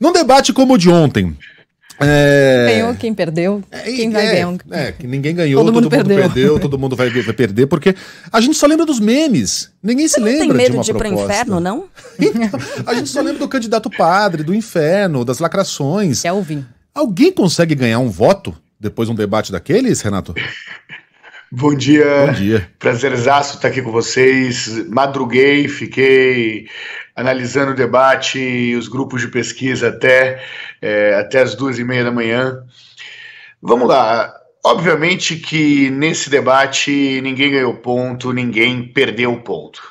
Num debate como o de ontem, é... Ganhou quem perdeu, é, quem é, vai ganhar. É, que ninguém ganhou, todo, todo mundo, mundo perdeu. perdeu. todo mundo vai, vai, perder, porque a gente só lembra dos memes. Ninguém Você se lembra tem medo de de ir proposta. pro inferno, não? Então, a gente só lembra do candidato padre, do inferno, das lacrações. Kelvin. Alguém consegue ganhar um voto depois de um debate daqueles, Renato? Bom dia. Bom dia. Prazerzaço estar aqui com vocês. Madruguei, fiquei analisando o debate e os grupos de pesquisa até, é, até as duas e meia da manhã. Vamos lá. Obviamente que nesse debate ninguém ganhou ponto, ninguém perdeu ponto.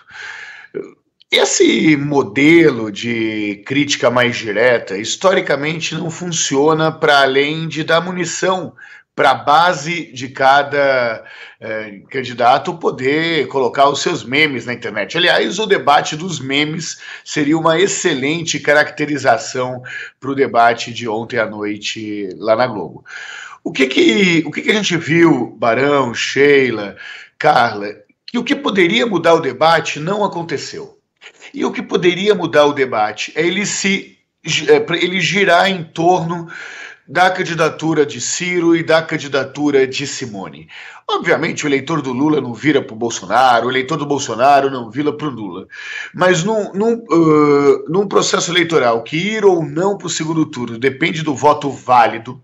Esse modelo de crítica mais direta historicamente não funciona para além de dar munição para a base de cada é, candidato poder colocar os seus memes na internet. Aliás, o debate dos memes seria uma excelente caracterização para o debate de ontem à noite lá na Globo. O que que, o que, que a gente viu, Barão, Sheila, Carla, que o que poderia mudar o debate não aconteceu. E o que poderia mudar o debate é ele se é, ele girar em torno da candidatura de Ciro e da candidatura de Simone. Obviamente, o eleitor do Lula não vira para o Bolsonaro, o eleitor do Bolsonaro não vira para o Lula. Mas num, num, uh, num processo eleitoral que ir ou não para o segundo turno depende do voto válido,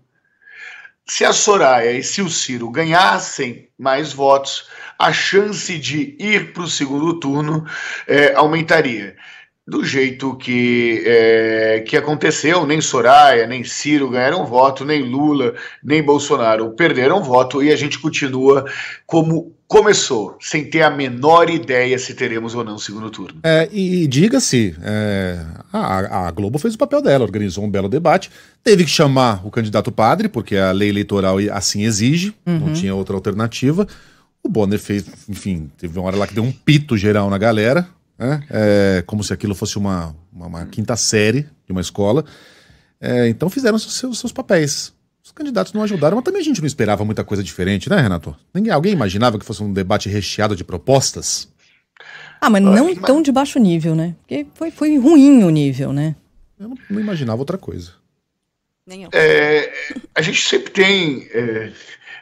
se a Soraya e se o Ciro ganhassem mais votos, a chance de ir para o segundo turno eh, aumentaria do jeito que, é, que aconteceu, nem Soraya, nem Ciro ganharam voto, nem Lula, nem Bolsonaro perderam voto e a gente continua como começou, sem ter a menor ideia se teremos ou não o segundo turno. É, e, e diga-se, é, a, a, Globo fez o papel dela, organizou um belo debate, teve que chamar o candidato padre, porque a lei eleitoral assim exige, uhum. não tinha outra alternativa. O Bonner fez, enfim, teve uma hora lá que deu um pito geral na galera, né? é, como se aquilo fosse uma, uma, uma, quinta série de uma escola. É, então fizeram seus, seus papéis. Os candidatos não ajudaram, mas também a gente não esperava muita coisa diferente, né, Renato? Ninguém, alguém imaginava que fosse um debate recheado de propostas? Ah, mas não tão de baixo nível, né? Porque foi, foi ruim o nível, né? Eu não, não imaginava outra coisa. É, a gente sempre tem, é,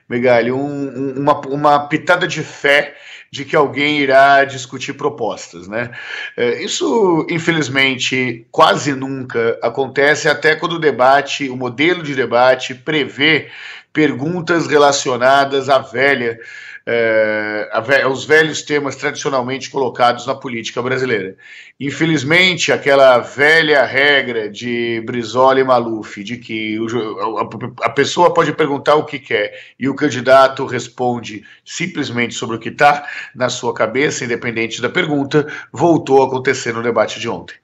Megali, um, uma, uma pitada de fé de que alguém irá discutir propostas, né? É, isso, infelizmente, quase nunca acontece, até quando o debate, o modelo de debate prevê perguntas relacionadas à velha, é, velha, aos velhos temas tradicionalmente colocados na política brasileira. Infelizmente, aquela velha regra de Brizola e Maluf, de que o, a, a pessoa pode perguntar o que quer e o candidato responde simplesmente sobre o que está na sua cabeça, independente da pergunta, voltou a acontecer no debate de ontem.